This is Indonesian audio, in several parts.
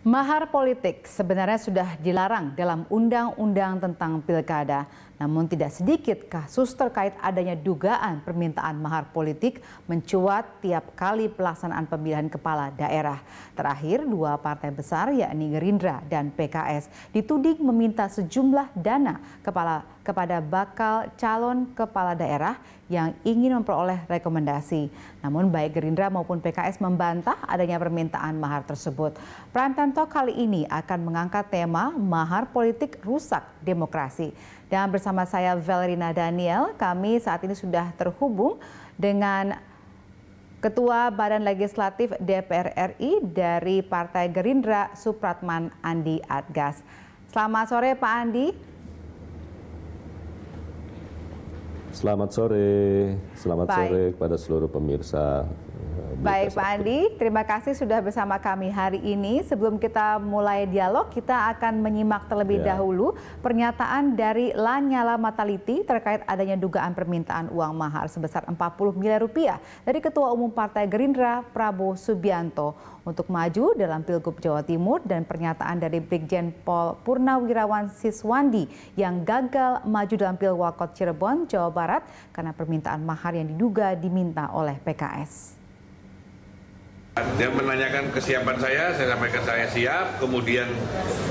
Mahar politik sebenarnya sudah dilarang dalam Undang-Undang tentang Pilkada. Namun tidak sedikit kasus terkait adanya dugaan permintaan mahar politik mencuat tiap kali pelaksanaan pemilihan kepala daerah. Terakhir, dua partai besar yakni Gerindra dan PKS dituding meminta sejumlah dana kepala kepada bakal calon kepala daerah yang ingin memperoleh rekomendasi. Namun baik Gerindra maupun PKS membantah adanya permintaan mahar tersebut. Prime Time kali ini akan mengangkat tema mahar politik rusak demokrasi. Dan bersama saya Valerina Daniel, kami saat ini sudah terhubung dengan Ketua Badan Legislatif DPR RI dari Partai Gerindra Supratman Andi Atgas. Selamat sore Pak Andi. Selamat sore, selamat Baik. sore kepada seluruh pemirsa Baik Pak Andi, terima kasih sudah bersama kami hari ini. Sebelum kita mulai dialog, kita akan menyimak terlebih ya. dahulu pernyataan dari Lanyala Mataliti terkait adanya dugaan permintaan uang mahar sebesar 40 miliar rupiah dari Ketua Umum Partai Gerindra Prabowo Subianto untuk maju dalam Pilgub Jawa Timur dan pernyataan dari Brigjen Pol Purnawirawan Siswandi yang gagal maju dalam Pilwakot Cirebon, Jawa Barat karena permintaan mahar yang diduga diminta oleh PKS. Dia menanyakan kesiapan saya, saya sampaikan saya siap. Kemudian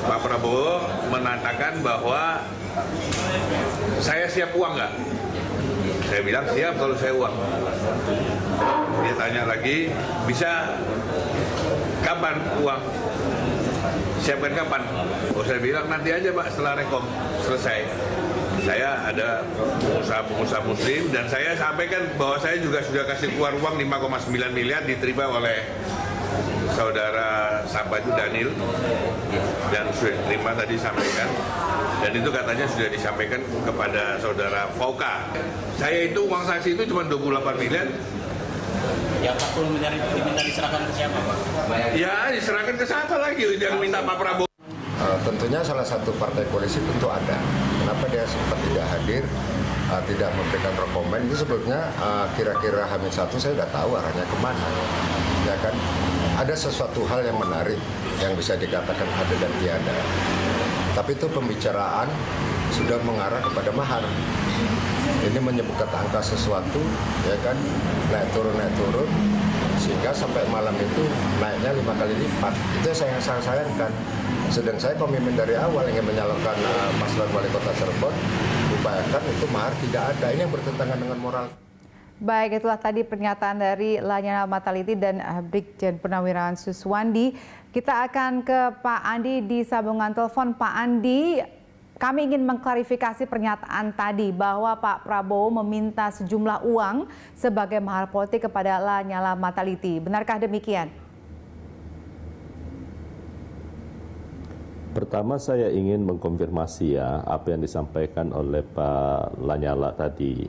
Pak Prabowo menatakan bahwa saya siap uang nggak? Saya bilang siap kalau saya uang. Dia tanya lagi, bisa kapan uang? Siapkan kapan? Oh saya bilang nanti aja Pak setelah rekom selesai saya ada pengusaha-pengusaha muslim dan saya sampaikan bahwa saya juga sudah kasih keluar uang 5,9 miliar diterima oleh saudara itu Daniel dan sudah terima tadi sampaikan dan itu katanya sudah disampaikan kepada saudara Fauka saya itu uang saksi itu cuma 28 miliar ya 40 miliar itu diminta diserahkan ke siapa Pak? Ya diserahkan ke siapa lagi yang minta Pak Prabowo Eh, tentunya salah satu partai koalisi tentu ada. Kenapa dia sempat tidak hadir, uh, tidak memberikan rekomen itu sebetulnya uh, kira-kira hamil satu saya sudah tahu arahnya kemana. Ya kan, ada sesuatu hal yang menarik yang bisa dikatakan ada dan tiada. Tapi itu pembicaraan sudah mengarah kepada mahar. Ini menyebutkan angka sesuatu, ya kan, naik turun naik turun sehingga sampai malam itu naiknya lima kali lipat itu yang saya sayangkan sedang saya komitmen dari awal ingin menyalurkan uh, eh, wali kota Cirebon upayakan itu mahar tidak ada ini yang bertentangan dengan moral Baik, itulah tadi pernyataan dari Lanyala Mataliti dan eh, Brigjen Purnawirawan Suswandi. Kita akan ke Pak Andi di sambungan telepon. Pak Andi, kami ingin mengklarifikasi pernyataan tadi bahwa Pak Prabowo meminta sejumlah uang sebagai mahar politik kepada Lanyala Mataliti. Benarkah demikian? Pertama saya ingin mengkonfirmasi ya apa yang disampaikan oleh Pak Lanyala tadi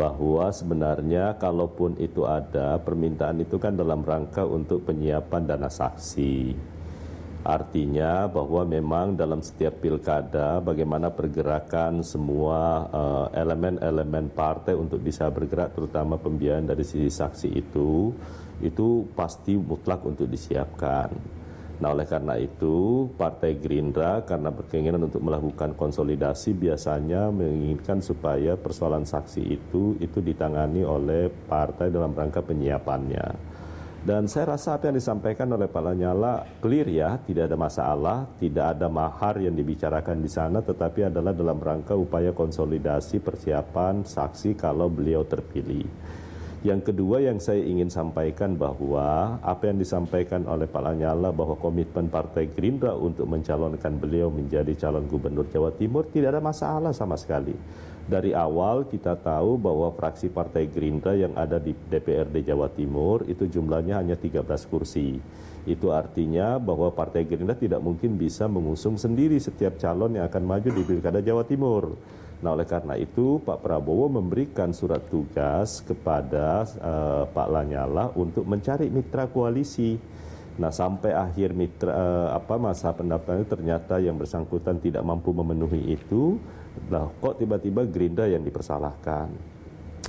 bahwa sebenarnya kalaupun itu ada permintaan itu kan dalam rangka untuk penyiapan dana saksi Artinya bahwa memang dalam setiap pilkada bagaimana pergerakan semua eh, elemen-elemen uh, partai untuk bisa bergerak terutama pembiayaan dari sisi saksi itu itu pasti mutlak untuk disiapkan. Nah oleh karena itu Partai Gerindra karena berkeinginan untuk melakukan konsolidasi biasanya menginginkan supaya persoalan saksi itu itu ditangani oleh partai dalam rangka penyiapannya. Dan saya rasa apa yang disampaikan oleh Pak Lanyala clear ya, tidak ada masalah, tidak ada mahar yang dibicarakan di sana, tetapi adalah dalam rangka upaya konsolidasi persiapan saksi kalau beliau terpilih. Yang kedua yang saya ingin sampaikan bahwa apa yang disampaikan oleh Pak Lanyala bahwa komitmen Partai Gerindra untuk mencalonkan beliau menjadi calon gubernur Jawa Timur tidak ada masalah sama sekali dari awal kita tahu bahwa fraksi Partai Gerindra yang ada di DPRD Jawa Timur itu jumlahnya hanya 13 kursi. Itu artinya bahwa Partai Gerindra tidak mungkin bisa mengusung sendiri setiap calon yang akan maju di Pilkada Jawa Timur. Nah, oleh karena itu Pak Prabowo memberikan surat tugas kepada uh, Pak Lanyala untuk mencari mitra koalisi Nah, sampai akhir mitra eh, apa masa pendaftaran itu ternyata yang bersangkutan tidak mampu memenuhi itu, lah kok tiba-tiba Gerindra yang dipersalahkan.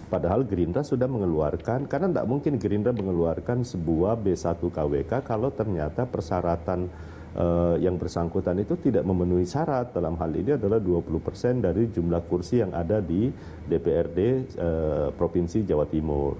Padahal Gerindra sudah mengeluarkan karena tidak mungkin Gerindra mengeluarkan sebuah B1 KWK kalau ternyata persyaratan eh, yang bersangkutan itu tidak memenuhi syarat dalam hal ini adalah 20% dari jumlah kursi yang ada di DPRD eh, Provinsi Jawa Timur.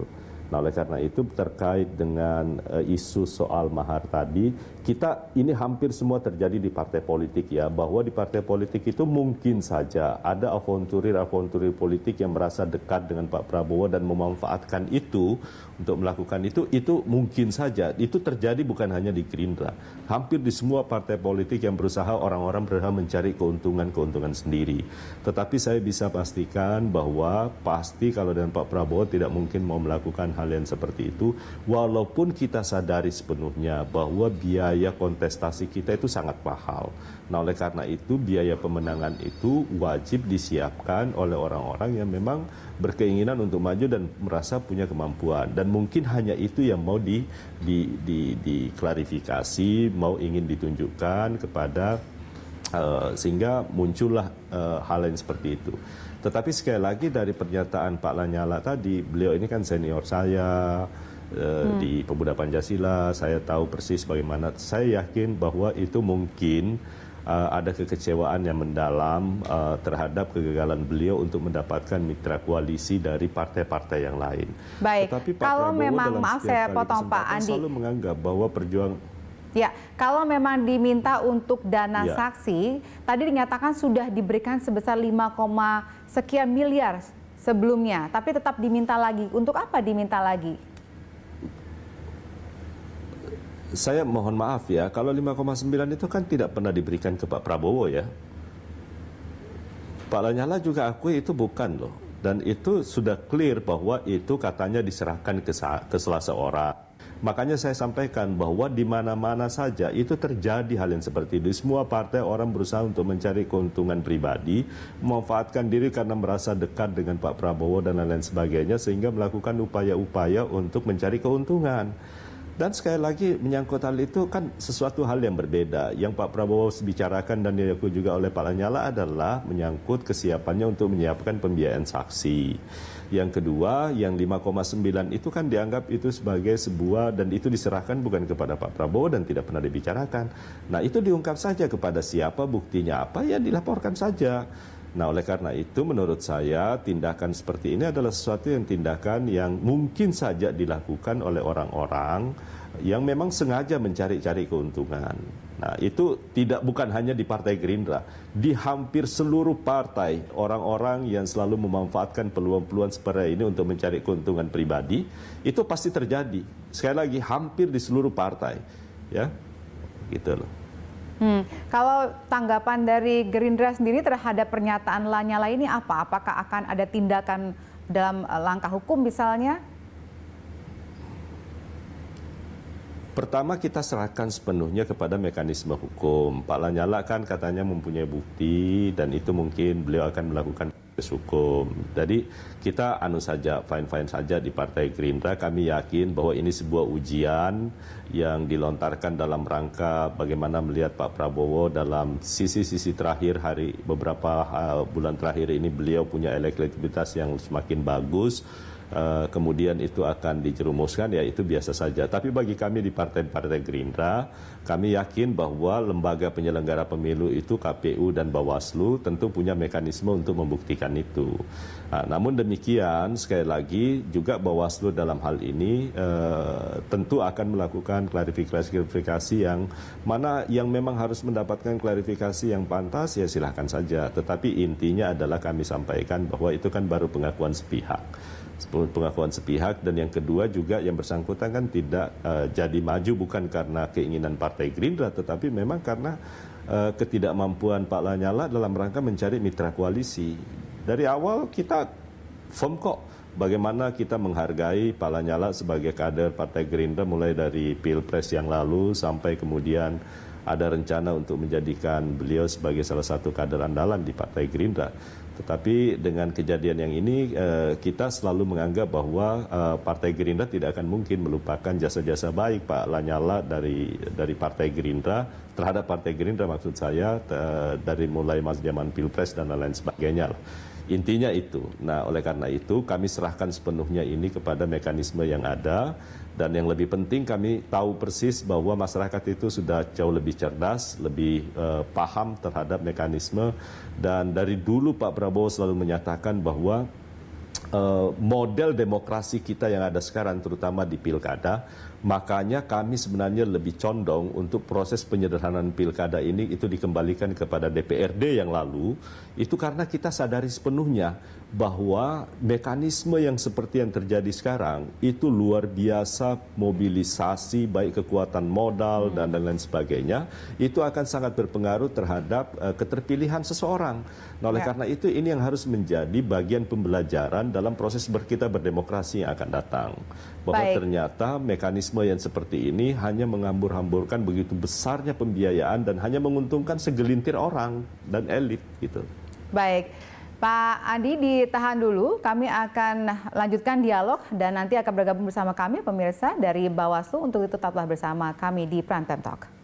Nah, oleh karena itu terkait dengan uh, isu soal mahar tadi, kita ini hampir semua terjadi di partai politik ya, bahwa di partai politik itu mungkin saja ada avonturir-avonturir politik yang merasa dekat dengan Pak Prabowo dan memanfaatkan itu untuk melakukan itu, itu mungkin saja. Itu terjadi bukan hanya di Gerindra. Hampir di semua partai politik yang berusaha orang-orang berusaha mencari keuntungan-keuntungan sendiri. Tetapi saya bisa pastikan bahwa pasti kalau dengan Pak Prabowo tidak mungkin mau melakukan hal yang seperti itu walaupun kita sadari sepenuhnya bahwa biaya kontestasi kita itu sangat mahal. Nah, oleh karena itu biaya pemenangan itu wajib disiapkan oleh orang-orang yang memang berkeinginan untuk maju dan merasa punya kemampuan dan mungkin hanya itu yang mau di di di diklarifikasi, mau ingin ditunjukkan kepada eh, sehingga muncullah uh, hal yang seperti itu. Tetapi sekali lagi dari pernyataan Pak Lanyala tadi, beliau ini kan senior saya eh, hmm. di Pemuda Pancasila, saya tahu persis bagaimana. Saya yakin bahwa itu mungkin uh, ada kekecewaan yang mendalam uh, terhadap kegagalan beliau untuk mendapatkan mitra koalisi dari partai-partai yang lain. Baik, Tetapi Pak kalau Prabowo memang maaf saya potong Pak Andi selalu menganggap bahwa perjuangan Ya, kalau memang diminta untuk dana ya. saksi, tadi dinyatakan sudah diberikan sebesar 5, sekian miliar sebelumnya, tapi tetap diminta lagi. Untuk apa diminta lagi? Saya mohon maaf ya, kalau 5,9 itu kan tidak pernah diberikan ke Pak Prabowo ya. Pak Lanyala juga akui itu bukan loh. Dan itu sudah clear bahwa itu katanya diserahkan ke, ke selasa orang. Makanya saya sampaikan bahwa di mana-mana saja itu terjadi hal yang seperti itu. Semua partai orang berusaha untuk mencari keuntungan pribadi, memanfaatkan diri karena merasa dekat dengan Pak Prabowo dan lain-lain sebagainya sehingga melakukan upaya-upaya untuk mencari keuntungan. Dan sekali lagi menyangkut hal itu kan sesuatu hal yang berbeda. Yang Pak Prabowo bicarakan dan diakui juga oleh Pak Lanyala adalah menyangkut kesiapannya untuk menyiapkan pembiayaan saksi. Yang kedua, yang 5,9 itu kan dianggap itu sebagai sebuah dan itu diserahkan bukan kepada Pak Prabowo dan tidak pernah dibicarakan. Nah itu diungkap saja kepada siapa, buktinya apa, ya dilaporkan saja. Nah, oleh karena itu menurut saya tindakan seperti ini adalah sesuatu yang tindakan yang mungkin saja dilakukan oleh orang-orang yang memang sengaja mencari-cari keuntungan. Nah, itu tidak bukan hanya di Partai Gerindra, di hampir seluruh partai orang-orang yang selalu memanfaatkan peluang-peluang seperti ini untuk mencari keuntungan pribadi, itu pasti terjadi. Sekali lagi hampir di seluruh partai, ya. Gitu loh. Hmm. Kalau tanggapan dari Gerindra sendiri terhadap pernyataan Lanyala ini apa? Apakah akan ada tindakan dalam eh, langkah hukum misalnya? Pertama kita serahkan sepenuhnya kepada mekanisme hukum. Pak Lanyala kan katanya mempunyai bukti dan itu mungkin beliau akan melakukan hukum. Jadi kita anu saja fine-fine saja di Partai Gerindra kami yakin bahwa ini sebuah ujian yang dilontarkan dalam rangka bagaimana melihat Pak Prabowo dalam sisi-sisi terakhir hari beberapa uh, bulan terakhir ini beliau punya elektabilitas yang semakin bagus Eh, kemudian itu akan dijerumuskan ya itu biasa saja. Tapi bagi kami di partai-partai Gerindra, kami yakin bahwa lembaga penyelenggara pemilu itu KPU dan Bawaslu tentu punya mekanisme untuk membuktikan itu. Nah, namun demikian sekali lagi juga Bawaslu dalam hal ini uh, tentu akan melakukan klarifikasi-klarifikasi yang mana yang memang harus mendapatkan klarifikasi yang pantas ya silahkan saja. Tetapi intinya adalah kami sampaikan bahwa itu kan baru pengakuan sepihak pengakuan sepihak dan yang kedua juga yang bersangkutan kan tidak uh, jadi maju bukan karena keinginan Partai Gerindra tetapi memang karena uh, ketidakmampuan Pak Lanyala dalam rangka mencari mitra koalisi. Dari awal kita firm kok bagaimana kita menghargai Pak Lanyala sebagai kader Partai Gerindra mulai dari Pilpres yang lalu sampai kemudian ada rencana untuk menjadikan beliau sebagai salah satu kader andalan di Partai Gerindra. Tetapi dengan kejadian yang ini eh, kita selalu menganggap bahwa eh, Partai Gerindra tidak akan mungkin melupakan jasa-jasa baik Pak Lanyala dari dari Partai Gerindra terhadap Partai Gerindra maksud saya dari mulai masa zaman Pilpres dan lain sebagainya Intinya itu. Nah, oleh karena itu kami serahkan sepenuhnya ini kepada mekanisme yang ada dan yang lebih penting kami tahu persis bahwa masyarakat itu sudah jauh lebih cerdas, lebih uh, paham terhadap mekanisme dan dari dulu Pak Prabowo selalu menyatakan bahwa uh, model demokrasi kita yang ada sekarang terutama di pilkada Makanya kami sebenarnya lebih condong untuk proses penyederhanaan pilkada ini itu dikembalikan kepada DPRD yang lalu. Itu karena kita sadari sepenuhnya bahwa mekanisme yang seperti yang terjadi sekarang itu luar biasa mobilisasi baik kekuatan modal hmm. dan lain-lain sebagainya itu akan sangat berpengaruh terhadap uh, keterpilihan seseorang. Nah oleh ya. karena itu ini yang harus menjadi bagian pembelajaran dalam proses ber kita berdemokrasi yang akan datang bahwa baik. ternyata mekanisme mekanisme yang seperti ini hanya mengambur-hamburkan begitu besarnya pembiayaan dan hanya menguntungkan segelintir orang dan elit gitu. Baik. Pak Adi ditahan dulu, kami akan lanjutkan dialog dan nanti akan bergabung bersama kami pemirsa dari Bawaslu untuk itu tetaplah bersama kami di Time Talk.